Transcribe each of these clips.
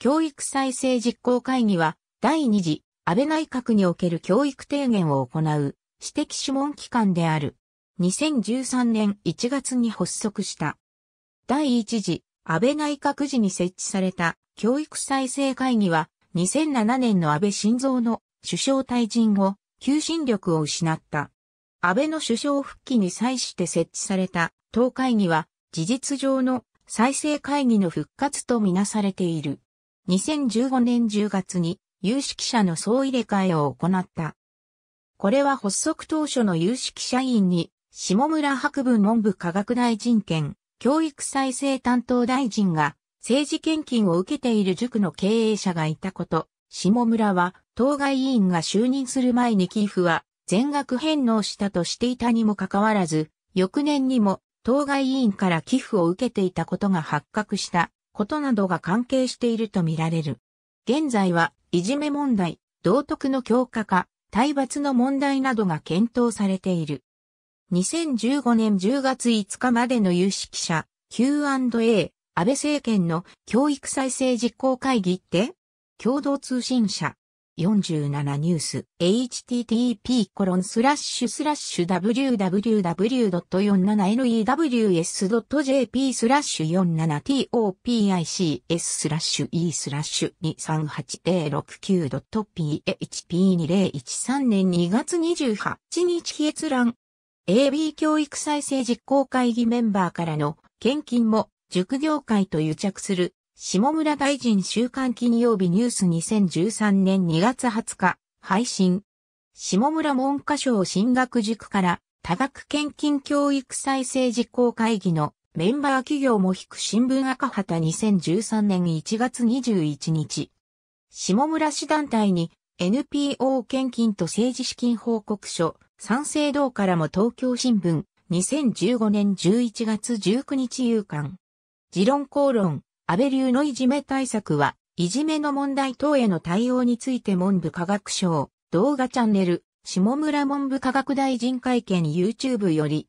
教育再生実行会議は、第二次、安倍内閣における教育提言を行う、指摘諮問機関である。2013年1月に発足した。第一次、安倍内閣時に設置された、教育再生会議は、2007年の安倍晋三の首相退陣後、求心力を失った。安倍の首相復帰に際して設置された党会議は、事実上の再生会議の復活とみなされている。2015年10月に有識者の総入れ替えを行った。これは発足当初の有識者委員に、下村博文文部科学大臣兼、教育再生担当大臣が、政治献金を受けている塾の経営者がいたこと、下村は、当該委員が就任する前に寄付は、全額返納したとしていたにもかかわらず、翌年にも、当該委員から寄付を受けていたことが発覚した。ことなどが関係しているとみられる。現在は、いじめ問題、道徳の強化化、体罰の問題などが検討されている。2015年10月5日までの有識者 Q&A 安倍政権の教育再生実行会議って共同通信社47ニュース http コロンスラッシュスラッシュ www.47news.jp スラッシュ 47topics スラッシュ e スラッシュ 238.69.php2013 年2月28日閲覧 AB 教育再生実行会議メンバーからの献金も塾業界と癒着する下村大臣週刊金曜日ニュース2013年2月20日、配信。下村文科省進学塾から多額献金教育再生実行会議のメンバー企業も引く新聞赤旗2013年1月21日。下村市団体に NPO 献金と政治資金報告書、賛成堂からも東京新聞2015年11月19日夕刊。持論公論。安倍流のいじめ対策は、いじめの問題等への対応について文部科学省、動画チャンネル、下村文部科学大臣会見 YouTube より、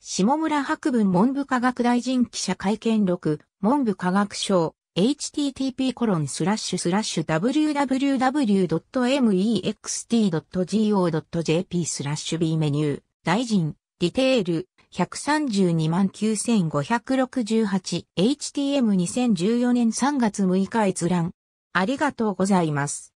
下村博文文部科学大臣記者会見録、文部科学省、http コロンスラッシュスラッシュ www.mext.go.jp スラッシュ B メニュー、大臣、ディテール、132万 9568HTM2014 年3月6日閲覧。ありがとうございます。